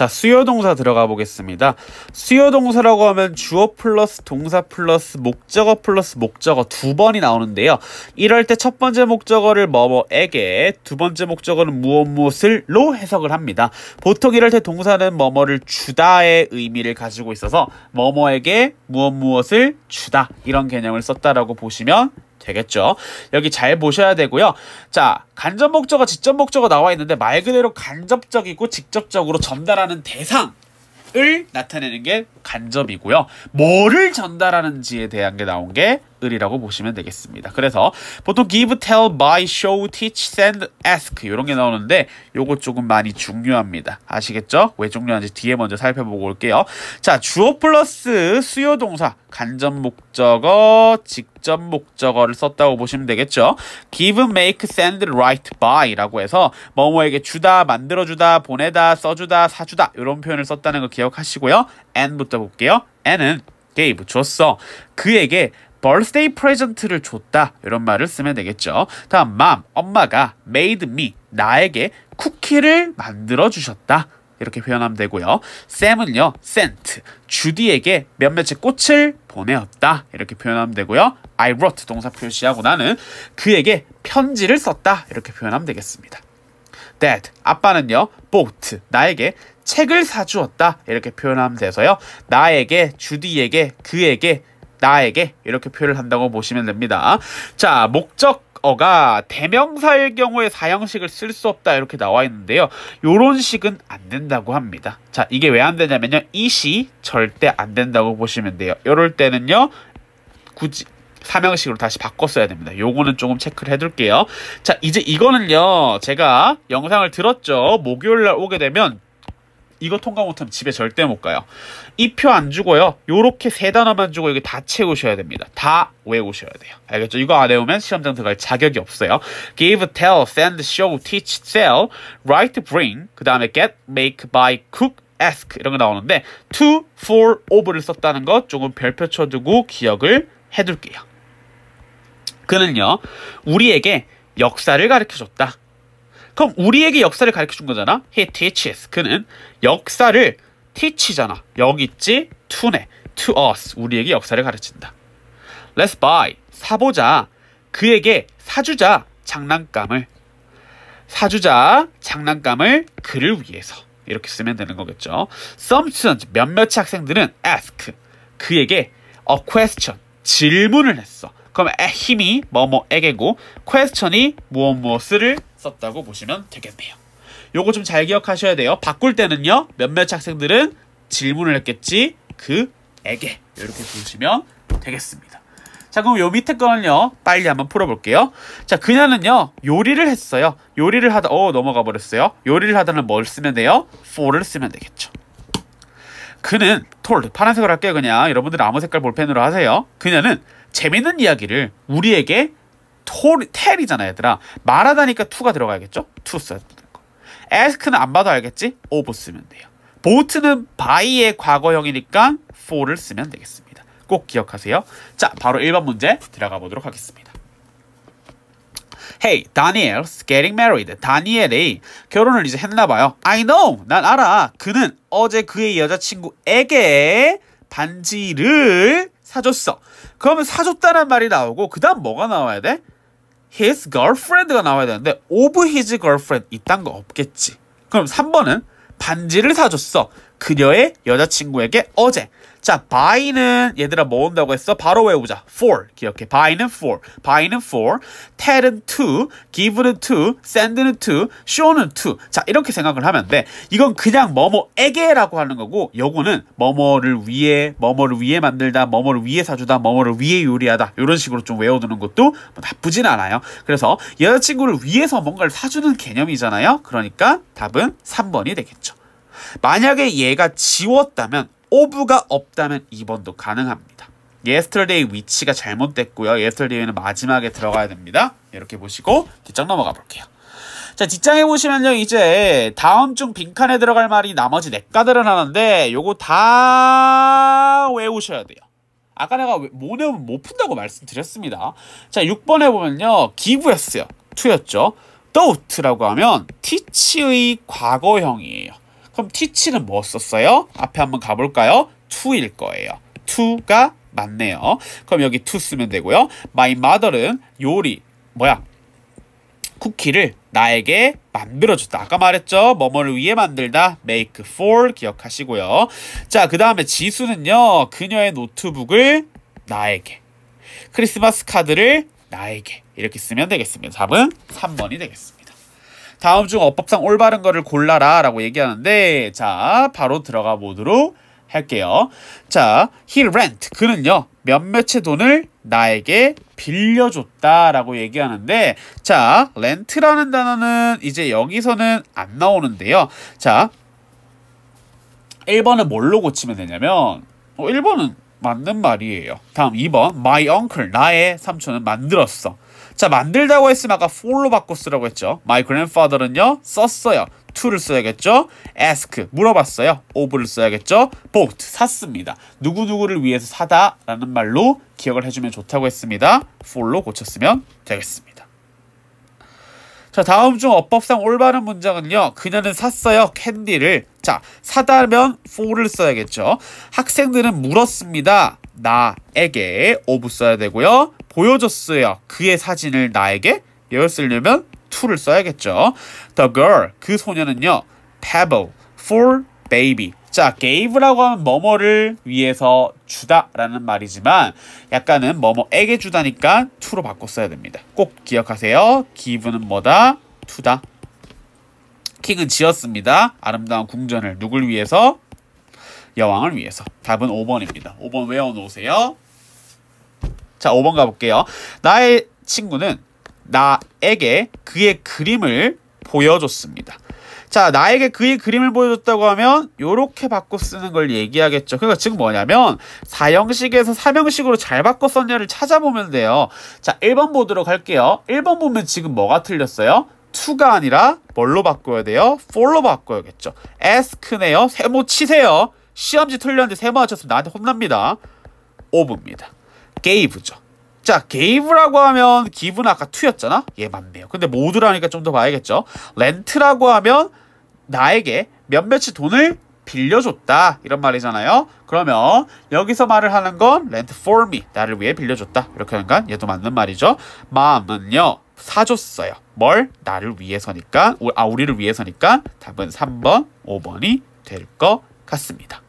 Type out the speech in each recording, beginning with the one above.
자, 수요 동사 들어가 보겠습니다. 수요 동사라고 하면 주어 플러스 동사 플러스 목적어 플러스 목적어 두 번이 나오는데요. 이럴 때 첫 번째 목적어를 뭐뭐에게, 두 번째 목적어는 무엇 무엇을로 해석을 합니다. 보통 이럴 때 동사는 뭐뭐를 주다의 의미를 가지고 있어서 뭐뭐에게 무엇 무엇을 주다 이런 개념을 썼다라고 보시면 되겠죠. 여기 잘 보셔야 되고요. 자, 간접 목적어, 직접 목적어 나와 있는데 말 그대로 간접적이고 직접적으로 전달하는 대상 을 나타내는 게 간접이고요. 뭐를 전달하는지에 대한 게 나온 게 을이라고 보시면 되겠습니다. 그래서 보통 give, tell, buy, show, teach, send, ask 이런 게 나오는데 요거 조금 많이 중요합니다. 아시겠죠? 왜 중요한지 뒤에 먼저 살펴보고 올게요. 자, 주어 플러스 수요 동사 간접 목적어, 직접 목적어를 썼다고 보시면 되겠죠. give, make, send, write, buy라고 해서 뭐뭐에게 주다, 만들어주다, 보내다, 써주다, 사주다 이런 표현을 썼다는 거 기억하시고요. and부터 볼게요. and은 gave 줬어. 그에게 birthday present를 줬다 이런 말을 쓰면 되겠죠. 다음 mom 엄마가 made me 나에게 쿠키를 만들어 주셨다. 이렇게 표현하면 되고요. 샘은요, sent, 주디에게 몇몇의 꽃을 보내었다. 이렇게 표현하면 되고요. I wrote 동사 표시하고 나는 그에게 편지를 썼다. 이렇게 표현하면 되겠습니다. Dad, 아빠는요, bought, 나에게 책을 사주었다. 이렇게 표현하면 돼서요. 나에게, 주디에게, 그에게 나에게 이렇게 표현을 한다고 보시면 됩니다. 자, 목적 어가 대명사일 경우에 사형식을 쓸 수 없다 이렇게 나와 있는데요. 요런 식은 안 된다고 합니다. 자, 이게 왜 안 되냐면요. 이 시 절대 안 된다고 보시면 돼요. 요럴 때는요. 굳이 사명식으로 다시 바꿨어야 됩니다. 요거는 조금 체크를 해둘게요. 자, 이제 이거는요. 제가 영상을 들었죠. 목요일날 오게 되면 이거 통과 못하면 집에 절대 못 가요. 이 표 안 주고요. 요렇게 세 단어만 주고 여기 다 채우셔야 됩니다. 다 외우셔야 돼요. 알겠죠? 이거 안 외우면 시험장 들어갈 자격이 없어요. give, tell, send, show, teach, sell, write, bring, 그 다음에 get, make, buy, cook, ask 이런 거 나오는데 to, for, o v 를 썼다는 것 조금 별표 쳐두고 기억을 해둘게요. 그는요, 우리에게 역사를 가르쳐줬다. 그럼 우리에게 역사를 가르쳐 준 거잖아. He teaches. 그는 역사를 teach잖아. 여기 있지? to네. to us. 우리에게 역사를 가르친다. Let's buy. 사보자. 그에게 사주자. 장난감을. 사주자. 장난감을 그를 위해서. 이렇게 쓰면 되는 거겠죠. Some students, 몇몇 학생들은 ask, 그에게 a question, 질문을 했어. 그럼 힘이 뭐뭐에게고 question이 무엇 무엇을 썼다고 보시면 되겠네요. 요거 좀 잘 기억하셔야 돼요. 바꿀 때는요. 몇몇 학생들은 질문을 했겠지 그에게 이렇게 보시면 되겠습니다. 자 그럼 요 밑에 거는요 빨리 한번 풀어볼게요 자 그녀는요 요리를 했어요 요리를 하다 어 넘어가 버렸어요 요리를 하다는 뭘 쓰면 돼요? for를 쓰면 되겠죠 그는 톨 파란색으로 할게요 그냥 여러분들 아무 색깔 볼펜으로 하세요 그녀는 재밌는 이야기를 우리에게 톨, 텔이잖아 얘들아 말하다니까 투가 들어가야겠죠? 투 써야 되는 거에스크는안 봐도 알겠지? 오버 쓰면 돼요 보트는 바 y 의 과거형이니까 포를 쓰면 되겠습니다 꼭 기억하세요 자 바로 1번 문제 들어가 보도록 하겠습니다 Hey, Daniel's getting married. 다니엘이 결혼을 이제 했나봐요. I know, 난 알아. 그는 어제 그의 여자친구에게 반지를 사줬어. 그러면 사줬다는 말이 나오고 그 다음 뭐가 나와야 돼? his girlfriend가 나와야 되는데 of his girlfriend 이딴 거 없겠지. 그럼 3번은 반지를 사줬어. 그녀의 여자친구에게 어제. 자, by는 얘들아 뭐 온다고 했어? 바로 외우자. for 기억해. by는 for, by는 for, tell은 to, give는 to, send는 to, show는 to. 자, 이렇게 생각을 하면 돼. 이건 그냥 뭐뭐에게라고 하는 거고, 요거는 뭐뭐를 위해, 뭐뭐를 위해 만들다, 뭐뭐를 위해 사주다, 뭐뭐를 위해 요리하다. 이런 식으로 좀 외워두는 것도 뭐 나쁘진 않아요. 그래서 여자친구를 위해서 뭔가를 사주는 개념이잖아요. 그러니까 답은 3번이 되겠죠. 만약에 얘가 지웠다면 오브가 없다면 2번도 가능합니다. yesterday 위치가 잘못됐고요. yesterday는 마지막에 들어가야 됩니다. 이렇게 보시고 뒷장 넘어가 볼게요. 자, 뒷장에 보시면요. 이제 다음 중 빈칸에 들어갈 말이 나머지 네 가들은 하는데 요거 다 외우셔야 돼요. 아까 내가 모외면못 푼다고 말씀드렸습니다. 자, 6번에 보면요. 기부였어요. 투였죠. 더우트라고 하면 티치의 과거형이에요. 그럼 teach는 뭐 썼어요? 앞에 한번 가볼까요? to일 거예요. to가 맞네요. 그럼 여기 to 쓰면 되고요. My mother는 요리, 뭐야? 쿠키를 나에게 만들어줬다. 아까 말했죠? 뭐뭐를 위해 만들다. make for 기억하시고요. 자, 그 다음에 지수는요. 그녀의 노트북을 나에게. 크리스마스 카드를 나에게. 이렇게 쓰면 되겠습니다. 답은 3번이 되겠습니다. 다음 중 어법상 올바른 거를 골라라 라고 얘기하는데 자 바로 들어가 보도록 할게요. 자, he rent. 그는요, 몇몇의 돈을 나에게 빌려줬다라고 얘기하는데, 자, 렌트라는 단어는 이제 여기서는 안 나오는데요. 자, 1번은 뭘로 고치면 되냐면, 어, 1번은 맞는 말이에요. 다음 2번 my uncle 나의 삼촌은 만들었어. 자 만들다고 했으면 아까 for로 바꿔 쓰라고 했죠. my grandfather는요 썼어요. to를 써야겠죠. ask 물어봤어요. of를 써야겠죠. bought 샀습니다. 누구누구를 위해서 사다 라는 말로 기억을 해주면 좋다고 했습니다. for로 고쳤으면 되겠습니다. 자 다음 중 어법상 올바른 문장은요. 그녀는 샀어요 캔디를 자, 사다면 for를 써야겠죠. 학생들은 물었습니다. 나에게 of 써야 되고요. 보여줬어요. 그의 사진을 나에게 열 쓰려면 to를 써야겠죠. The girl, 그 소녀는요. pebble for baby. 자, gave라고 하면 뭐뭐를 위해서 주다라는 말이지만 약간은 뭐뭐에게 주다니까 to로 바꿔 써야 됩니다. 꼭 기억하세요. give는 뭐다? to다. 킥은 지었습니다. 아름다운 궁전을 누굴 위해서? 여왕을 위해서. 답은 5번입니다. 5번 외워놓으세요. 자, 5번 가볼게요. 나의 친구는 나에게 그의 그림을 보여줬습니다. 자, 나에게 그의 그림을 보여줬다고 하면 이렇게 바꿔 쓰는 걸 얘기하겠죠. 그러니까 지금 뭐냐면 4형식에서 사형식으로 잘 바꿔 썼냐를 찾아보면 돼요. 자, 1번 보도록 할게요. 1번 보면 지금 뭐가 틀렸어요? to가 아니라 뭘로 바꿔야 돼요? for로 바꿔야겠죠. ask네요. 세모 치세요. 시험지 틀렸는데 세모 하셨으면 나한테 혼납니다. of입니다. gave죠. 자, gave라고 하면 give는 아까 to였잖아? 예, 맞네요. 근데 모두라니까 좀 더 봐야겠죠. rent라고 하면 나에게 몇몇이 돈을 빌려줬다 이런 말이잖아요 그러면 여기서 말을 하는 건 rent for me 나를 위해 빌려줬다 이렇게 하는 건 얘도 맞는 말이죠 마음은요 사줬어요 뭘? 나를 위해서니까, 아, 우리를 위해서니까 답은 3번, 5번이 될 것 같습니다.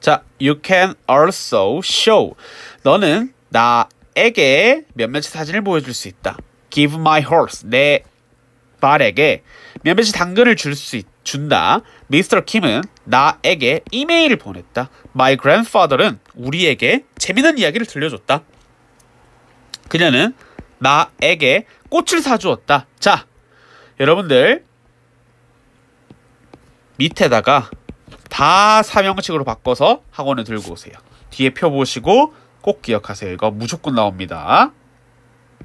자, you can also show. 너는 나에게 몇몇의 사진을 보여줄 수 있다. Give my horse. 내 말에게 몇몇이 당근을 줄 수 준다. 미스터 킴은 나에게 이메일을 보냈다. My grandfather는 우리에게 재미난 이야기를 들려줬다. 그녀는 나에게 꽃을 사주었다. 자, 여러분들 밑에다가 다 사명식으로 바꿔서 학원에 들고 오세요. 뒤에 펴보시고 꼭 기억하세요. 이거 무조건 나옵니다.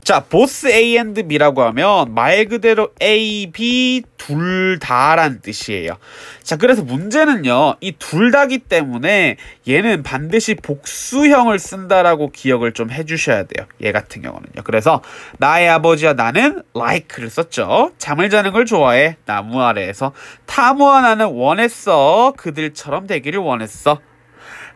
자, 보스 A and B라고 하면 말 그대로 A, B 둘 다란 뜻이에요. 자, 그래서 문제는요. 이 둘 다기 때문에 얘는 반드시 복수형을 쓴다라고 기억을 좀 해주셔야 돼요. 얘 같은 경우는요. 그래서 나의 아버지와 나는 like를 썼죠. 잠을 자는 걸 좋아해. 나무 아래에서 타무와 나는 원했어. 그들처럼 되기를 원했어.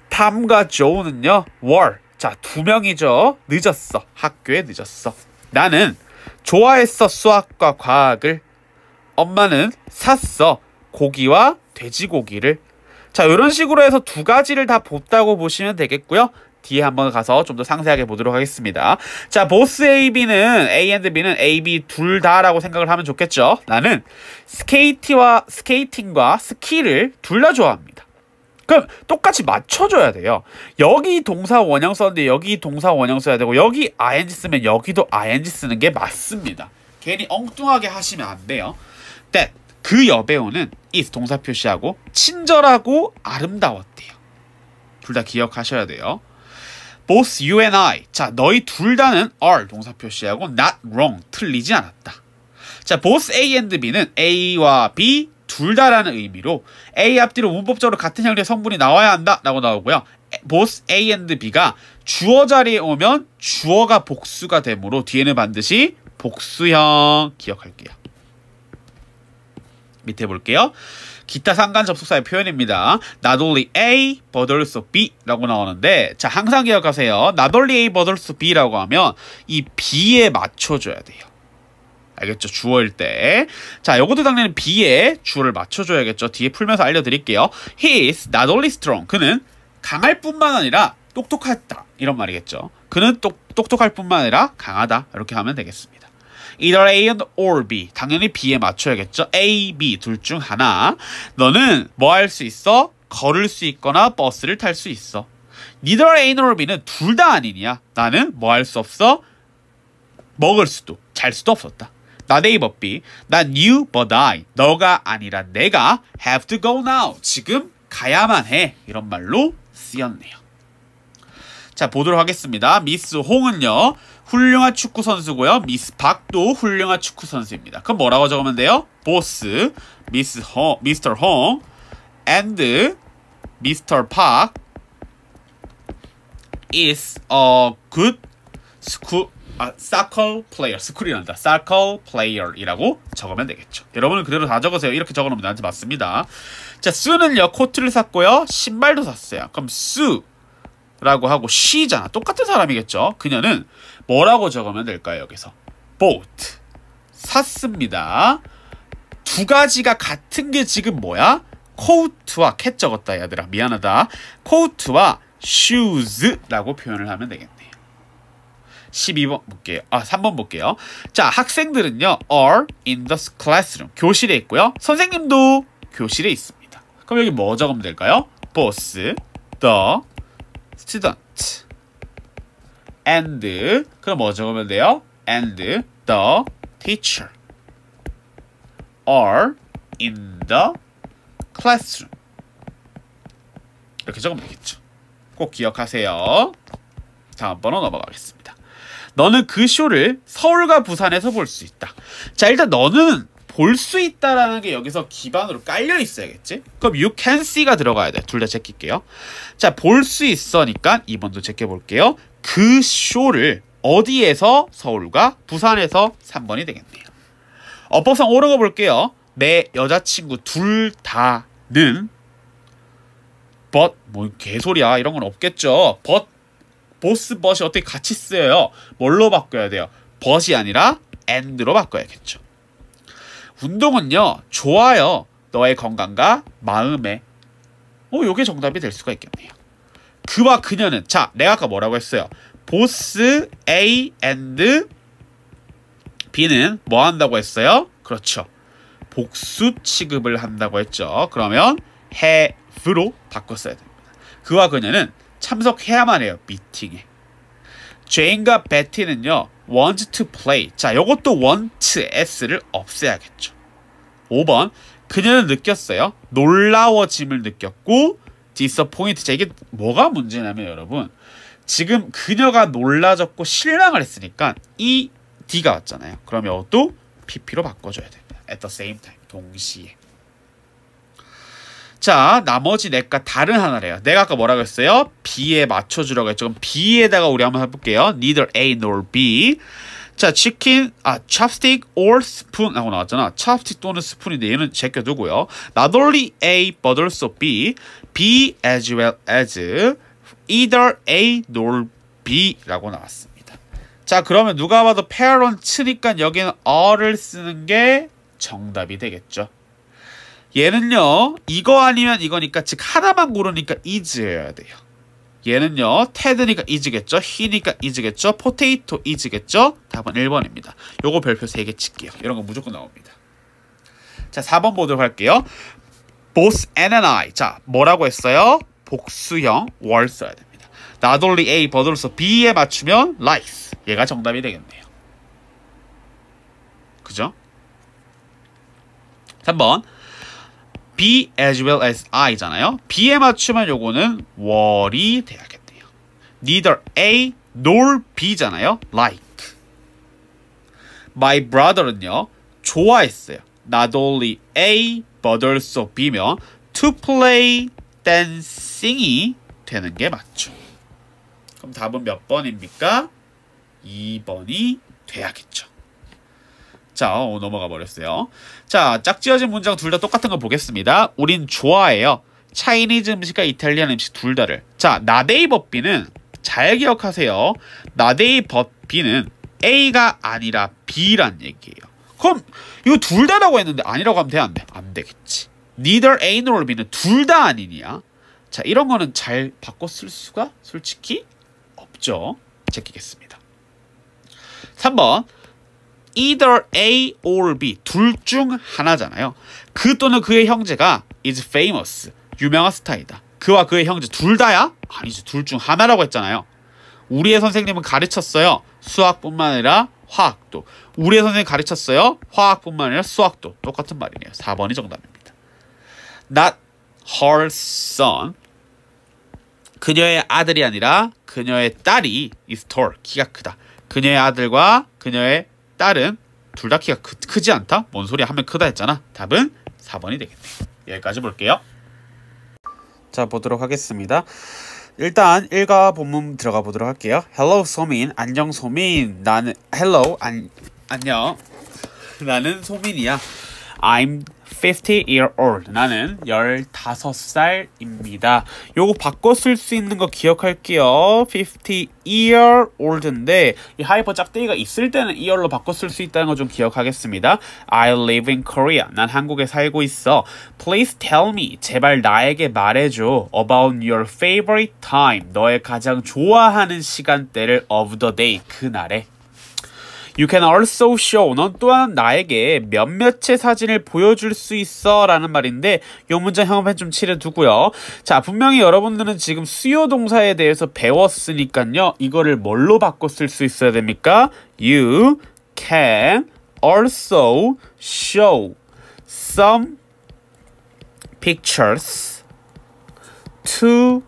탐과 조우는요. were 자, 두 명이죠. 늦었어. 학교에 늦었어. 나는 좋아했어. 수학과 과학을. 엄마는 샀어. 고기와 돼지고기를. 자, 이런 식으로 해서 두 가지를 다 봤다고 보시면 되겠고요. 뒤에 한번 가서 좀 더 상세하게 보도록 하겠습니다. 자, 보스 AB는 A and B는 AB 둘 다라고 생각을 하면 좋겠죠. 나는 스케이티와 스케이팅과 스키를 둘 다 좋아합니다. 똑같이 맞춰줘야 돼요. 여기 동사 원형 썼는데 여기 동사 원형 써야 되고 여기 ing 쓰면 여기도 ing 쓰는 게 맞습니다. 괜히 엉뚱하게 하시면 안 돼요. t 그 여배우는 is 동사 표시하고 친절하고 아름다웠대요. 둘 다 기억하셔야 돼요. Both you and I. 자, 너희 둘 다는 are 동사 표시하고 not wrong 틀리지 않았다. 자, both A and B는 A와 B, 둘 다라는 의미로 A 앞뒤로 문법적으로 같은 형태 성분이 나와야 한다라고 나오고요. 보스 A and B가 주어 자리에 오면 주어가 복수가 되므로 뒤에는 반드시 복수형 기억할게요. 밑에 볼게요. 기타 상관 접속사의 표현입니다. Not only A, but also B라고 나오는데 자 항상 기억하세요. Not only A, but also B라고 하면 이 B에 맞춰줘야 돼요. 알겠죠? 주어일 때. 자, 요것도 당연히 B에 주어를 맞춰줘야겠죠? 뒤에 풀면서 알려드릴게요. He is not only strong. 그는 강할 뿐만 아니라 똑똑하다. 이런 말이겠죠? 그는 똑, 똑똑할 뿐만 아니라 강하다. 이렇게 하면 되겠습니다. either A and or B. 당연히 B에 맞춰야겠죠? A, B 둘 중 하나. 너는 뭐 할 수 있어? 걸을 수 있거나 버스를 탈 수 있어. neither A nor B는 둘 다 아니냐? 나는 뭐 할 수 없어? 먹을 수도, 잘 수도 없었다. 나데이버 b 난 you but I. 너가 아니라 내가 have to go now. 지금 가야만 해. 이런 말로 쓰였네요. 자, 보도록 하겠습니다. 미스 홍은요. 훌륭한 축구 선수고요. 미스 박도 훌륭한 축구 선수입니다. 그럼 뭐라고 적으면 돼요? 보스, 미스 홍, 미스터 홍, and 미스터 박 is a good school 아, circle player, 스크이란다 circle player이라고 적으면 되겠죠. 여러분은 그대로 다 적으세요. 이렇게 적어놓으면 나한테 맞습니다. 자, 수는요, 코트를 샀고요. 신발도 샀어요. 그럼 수라고 하고 s 잖아 똑같은 사람이겠죠. 그녀는 뭐라고 적으면 될까요, 여기서? b o u t 샀습니다. 두 가지가 같은 게 지금 뭐야? 코트와 캣 적었다, 얘들아. 미안하다. 코트와 shoes라고 표현을 하면 되겠네. 12번 볼게요. 아, 3번 볼게요. 자, 학생들은요. are in the classroom. 교실에 있고요. 선생님도 교실에 있습니다. 그럼 여기 뭐 적으면 될까요? boss, the student, and 그럼 뭐 적으면 돼요? and the teacher are in the classroom. 이렇게 적으면 되겠죠. 꼭 기억하세요. 다음번으로 넘어가겠습니다. 너는 그 쇼를 서울과 부산에서 볼 수 있다. 자, 일단 너는 볼 수 있다라는 게 여기서 기반으로 깔려 있어야겠지? 그럼 you can see가 들어가야 돼. 둘 다 제낄게요. 자, 볼 수있으니까 2번도 제껴볼게요. 그 쇼를 어디에서 서울과 부산에서 3번이 되겠네요. 어법상 오르고 볼게요. 내 여자친구 둘 다는 but 뭐 개소리야 이런 건 없겠죠. but 보스 버시 어떻게 같이 쓰여요. 뭘로 바꿔야 돼요? 버시 아니라 a 드로 바꿔야겠죠. 운동은요. 좋아요. 너의 건강과 마음에. 어, 요게 정답이 될 수가 있겠네요. 그와 그녀는 자, 내가 아까 뭐라고 했어요? 보스 A and B는 뭐 한다고 했어요? 그렇죠. 복수 취급을 한다고 했죠. 그러면 have로 바꿨어야 됩니다. 그와 그녀는 참석해야만 해요. 미팅에. 제인과 베티는요. want to play. 자, 이것도 want s를 없애야겠죠. 5번. 그녀는 느꼈어요. 놀라워짐을 느꼈고 disappoint. 자, 이게 뭐가 문제냐면 여러분. 지금 그녀가 놀라졌고 실망을 했으니까 이 D가 왔잖아요. 그러 이것도 PP로 바꿔줘야 됩니다. At the same time. 동시에. 자, 나머지 내가 다른 하나래요. 내가 아까 뭐라고 했어요? B에 맞춰주라고 했죠. 그럼 B에다가 우리 한번 해볼게요. Neither A nor B. 자, 치킨, 아, chopstick or spoon 하고 나왔잖아. chopstick 또는 스푼인데 얘는 네 제껴두고요. Not only A, but also B. B as well as either A nor B라고 나왔습니다. 자, 그러면 누가 봐도 parents니까 여기는 어를 쓰는 게 정답이 되겠죠. 얘는요 이거 아니면 이거니까 즉 하나만 고르니까 이즈여야 돼요. 얘는요 테드니까 이즈겠죠 히니까 이즈겠죠 포테이토 이즈겠죠 답은 1번입니다 요거 별표 3개 칠게요 이런 거 무조건 나옵니다 자 4번 보도록 할게요 both N and I 자 뭐라고 했어요 복수형 월 써야 됩니다 나돌리 A 버들로서 B에 맞추면 lies 얘가 정답이 되겠네요 그죠 3번 be as well as I잖아요. be에 맞추면 요거는 were이 돼야겠네요. neither A nor B잖아요. like. my brother는요. 좋아했어요. not only A but also B면 to play dancing이 되는 게 맞죠. 그럼 답은 몇 번입니까? 2번이 돼야겠죠. 자, 어, 넘어가 버렸어요. 자, 짝지어진 문장 둘 다 똑같은 거 보겠습니다. 우린 좋아해요. 차이니즈 음식과 이탈리안 음식 둘 다를. 자, 나데이 버비는 잘 기억하세요. 나데이 버비는 A가 아니라 B란 얘기예요. 그럼 이거 둘 다라고 했는데 아니라고 하면 돼? 안 돼? 안 되겠지. neither A nor B는 둘 다 아니냐. 자, 이런 거는 잘 바꿔 쓸 수가 솔직히 없죠. 제끼겠습니다. 3번. either A or B 둘 중 하나잖아요. 그 또는 그의 형제가 is famous 유명한 스타이다. 그와 그의 형제 둘 다야? 아니지 둘중 하나라고 했잖아요. 우리의 선생님은 가르쳤어요. 수학뿐만 아니라 화학도. 우리의 선생님 가르쳤어요. 화학뿐만 아니라 수학도. 똑같은 말이네요. 4번이 정답입니다. Not her son. 그녀의 아들이 아니라 그녀의 딸이 is tall. 키가 크다. 그녀의 아들과 그녀의 딸은 둘 다 키가 크, 크지 않다? 뭔소리 하면 크다 했잖아. 답은 4번이 되겠네요. 여기까지 볼게요. 자 보도록 하겠습니다. 일단 1가 본문 들어가 보도록 할게요. Hello 소민, 안녕 소민. 나는 Hello 안 안녕. 나는 소민이야. I'm 50 year old. 나는 15살입니다. 요거 바꿔 쓸 수 있는 거 기억할게요. 50 year old인데 이 하이퍼 짝대기가 있을 때는 year로 바꿔 쓸 수 있다는 거 좀 기억하겠습니다. I live in Korea. 난 한국에 살고 있어. Please tell me. 제발 나에게 말해줘. About your favorite time. 너의 가장 좋아하는 시간대를 of the day. 그날에. You can also show 넌 또한 나에게 몇몇의 사진을 보여줄 수 있어 라는 말인데 이 문장 형용펜 좀 칠해두고요. 자 분명히 여러분들은 지금 수요 동사에 대해서 배웠으니까요. 이거를 뭘로 바꿔 쓸 수 있어야 됩니까? You can also show some pictures to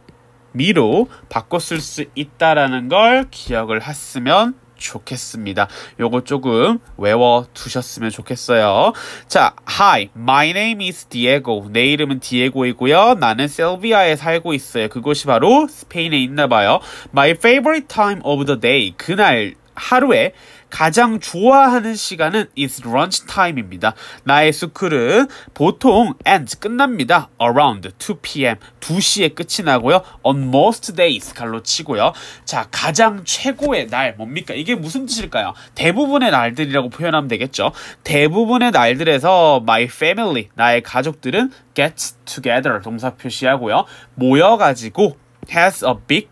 미로 바꿔 쓸 수 있다라는 걸 기억을 했으면 좋겠습니다. 요거 조금 외워 두셨으면 좋겠어요. 자, Hi, my name is Diego. 내 이름은 디에고이고요. 나는 셀비아에 살고 있어요. 그곳이 바로 스페인에 있나 봐요. My favorite time of the day. 그날 하루에 가장 좋아하는 시간은 is lunch time입니다. 나의 스쿨은 보통 e n d 끝납니다. around 2pm 2시에 끝이 나고요. on most days 갈로 치고요. 자, 가장 최고의 날 뭡니까? 이게 무슨 뜻일까요? 대부분의 날들이라고 표현하면 되겠죠. 대부분의 날들에서 my family 나의 가족들은 get together 동사 표시하고요. 모여 가지고 has a big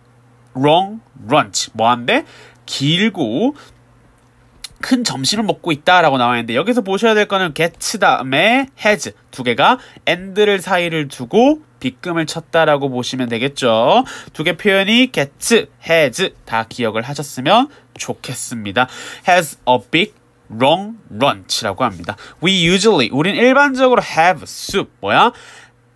long lunch 뭐 한데 길고 큰 점심을 먹고 있다라고 나와 있는데 여기서 보셔야 될 거는 get 다음에 has 두 개가 and를 사이를 두고 빗금을 쳤다라고 보시면 되겠죠. 두 개 표현이 get, has 다 기억을 하셨으면 좋겠습니다. has a big long lunch라고 합니다. We usually 우린 일반적으로 have soup 뭐야?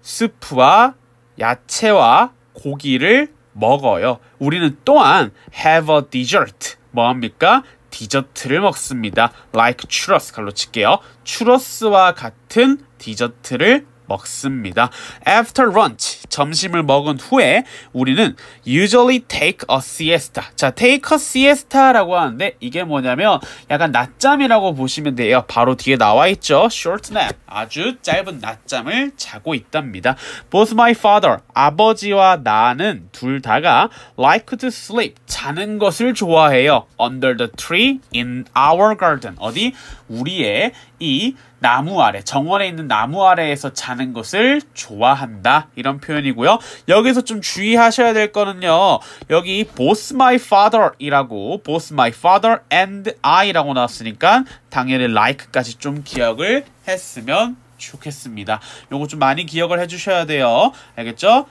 수프와 야채와 고기를 먹어요. 우리는 또한 have a dessert. 뭐합니까? 디저트를 먹습니다. like churros. 갈로 칠게요. 추러스와 같은 디저트를 먹습니다. After lunch, 점심을 먹은 후에 우리는 usually take a siesta. 자, take a siesta라고 하는데 이게 뭐냐면 약간 낮잠이라고 보시면 돼요. 바로 뒤에 나와 있죠. short nap. 아주 짧은 낮잠을 자고 있답니다. Both my father, 아버지와 나는 둘 다가 like to sleep, 자는 것을 좋아해요. Under the tree in our garden. 어디? 우리의 이 나무 아래, 정원에 있는 나무 아래에서 자는 것을 좋아한다. 이런 표현이고요. 여기서 좀 주의하셔야 될 거는요. 여기 both my father 이라고 both my father and I 라고 나왔으니까 당연히 like까지 좀 기억을 했으면 좋겠습니다. 요거 좀 많이 기억을 해주셔야 돼요. 알겠죠?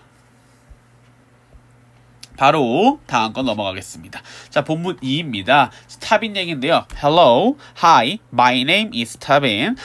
바로 다음 건 넘어가겠습니다. 자, 본문 2입니다. 스 타빈 얘기인데요. Hello, hi, my name is 타빈.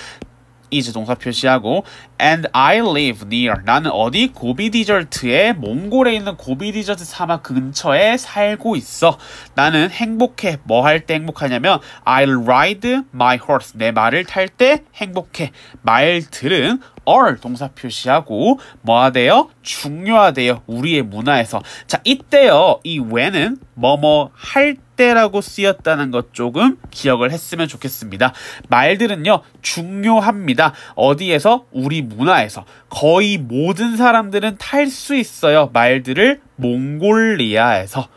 is 동사 표시하고 and I live near 나는 어디 고비 디저트에 몽골에 있는 고비 디저트 사막 근처에 살고 있어 나는 행복해 뭐 할 때 행복하냐면 I'll ride my horse 내 말을 탈 때 행복해 말들은 are 동사 표시하고 뭐하대요? 중요하대요 우리의 문화에서 자 이때요 이 when은 뭐 뭐 할때 싯라고 쓰였다는 것 조금 기억을 했으면 좋겠습니다. 말들은요, 중요합니다. 어디에서? 우리 문화에서. 거의 모든 사람들은 탈 수 있어요. 말들을 몽골리아에서.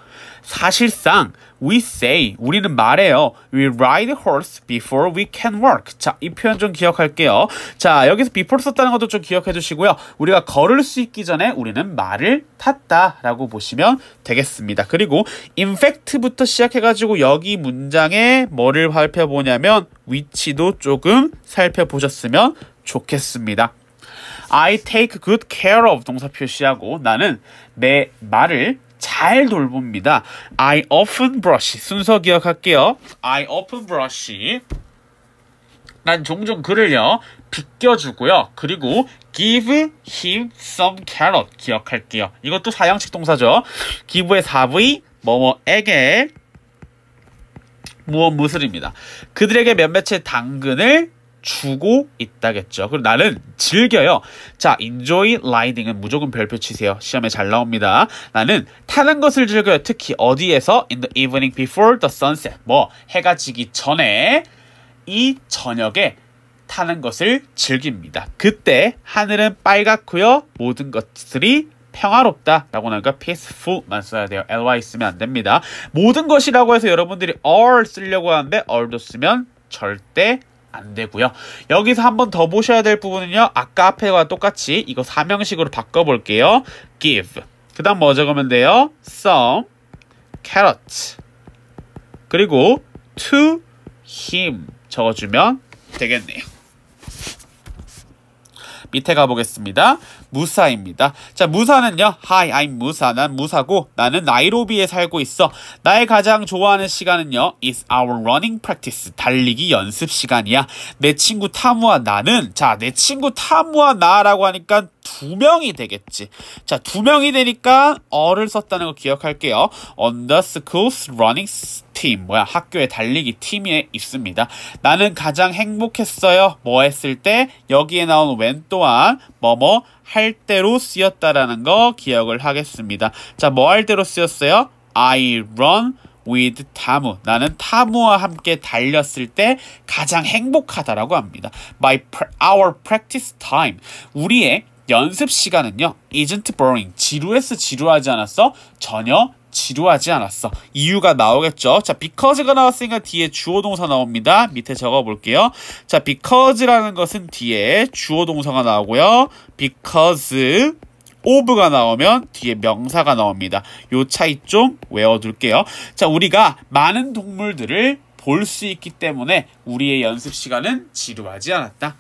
사실상 we say 우리는 말해요. we ride horse before we can walk. 자, 이 표현 좀 기억할게요. 자, 여기서 before 썼다는 것도 좀 기억해 주시고요. 우리가 걸을 수 있기 전에 우리는 말을 탔다라고 보시면 되겠습니다. 그리고 in fact부터 시작해 가지고 여기 문장에 뭐를 살펴보냐면 위치도 조금 살펴보셨으면 좋겠습니다. I take good care of 동사 표시하고 나는 내 말을 잘 돌봅니다. I often brush. 순서 기억할게요. I often brush. 난 종종 그를요, 비껴주고요. 그리고 give him some carrot. 기억할게요. 이것도 사형식 동사죠. give의 4V, 뭐뭐에게 무엇 무슬입니다. 그들에게 몇몇의 당근을 주고 있다겠죠. 그리고 나는 즐겨요. 자, enjoy riding은 무조건 별표 치세요. 시험에 잘 나옵니다. 나는 타는 것을 즐겨요. 특히 어디에서 in the evening before the sunset 뭐 해가 지기 전에 이 저녁에 타는 것을 즐깁니다. 그때 하늘은 빨갛고요. 모든 것들이 평화롭다라고 나니까 peaceful만 써야 돼요. ly 쓰면 안 됩니다. 모든 것이라고 해서 여러분들이 all 쓰려고 하는데 all도 쓰면 절대 안 되고요. 여기서 한 번 더 보셔야 될 부분은요. 아까 앞에와 똑같이 이거 사명식으로 바꿔볼게요. give. 그 다음 뭐 적으면 돼요? some carrots. 그리고 to him 적어주면 되겠네요. 밑에 가보겠습니다. 무사입니다. 자, 무사는요. Hi, I'm 무사. 난 무사고 나는 나이로비에 살고 있어. 나의 가장 좋아하는 시간은요. It's our running practice. 달리기 연습 시간이야. 내 친구 타무와 나는 자, 내 친구 타무와 나라고 하니까 두 명이 되겠지. 자, 두 명이 되니까 어를 썼다는 거 기억할게요. On the school's running 팀, 뭐야, 학교의 달리기 팀에 있습니다. 나는 가장 행복했어요. 뭐 했을 때 여기에 나온 웬 또한 뭐 뭐 할대로 쓰였다라는 거 기억을 하겠습니다. 자, 뭐할대로 쓰였어요? I run with 타무. 나는 타무와 함께 달렸을 때 가장 행복하다라고 합니다. My our practice time. 우리의 연습 시간은요. isn't boring. 지루했어 지루하지 않았어? 전혀 지루하지 않았어. 이유가 나오겠죠. 자, because가 나왔으니까 뒤에 주어 동사 나옵니다. 밑에 적어볼게요. 자, because라는 것은 뒤에 주어 동사가 나오고요. because 오브가 나오면 뒤에 명사가 나옵니다. 요 차이 좀 외워둘게요. 자, 우리가 많은 동물들을 볼 수 있기 때문에 우리의 연습 시간은 지루하지 않았다.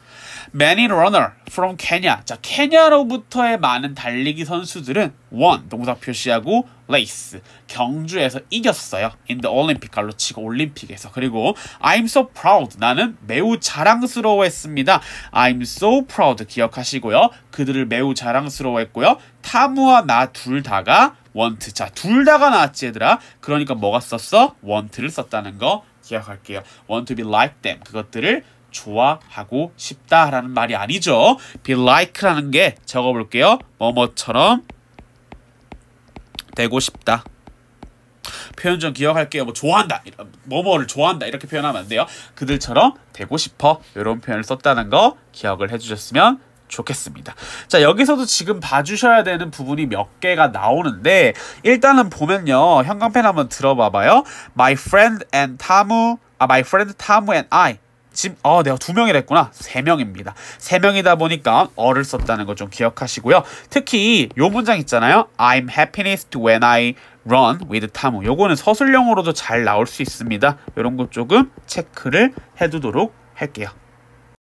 many runner from Kenya. 자, 케냐로부터의 많은 달리기 선수들은 won 동사 표시하고 race 경주에서 이겼어요. in the Olympic 갈로 치고 올림픽에서. 그리고 I'm so proud 나는 매우 자랑스러워했습니다. I'm so proud 기억하시고요. 그들을 매우 자랑스러워했고요. 타무와 나 둘 다가 want 자, 둘 다가 나왔지 얘들아. 그러니까 뭐가 썼어? want를 썼다는 거 기억할게요. want to be like them 그것들을 좋아하고 싶다라는 말이 아니죠. be like라는 게 적어볼게요. 뭐뭐처럼 되고 싶다. 표현 좀 기억할게요. 뭐 좋아한다, 뭐뭐를 좋아한다 이렇게 표현하면 안 돼요. 그들처럼 되고 싶어 이런 표현을 썼다는 거 기억을 해주셨으면 좋겠습니다. 자 여기서도 지금 봐주셔야 되는 부분이 몇 개가 나오는데 일단은 보면요 형광펜 한번 들어봐봐요. My friend and Tamu, 아 My friend Tamu and I 집, 어, 내가 두 명이라 했구나. 세 명입니다. 세 명이다 보니까 어를 썼다는 거 좀 기억하시고요. 특히 요 문장 있잖아요. I'm happiest when I run with t m 무 요거는 서술형으로도 잘 나올 수 있습니다. 이런 것 조금 체크를 해두도록 할게요.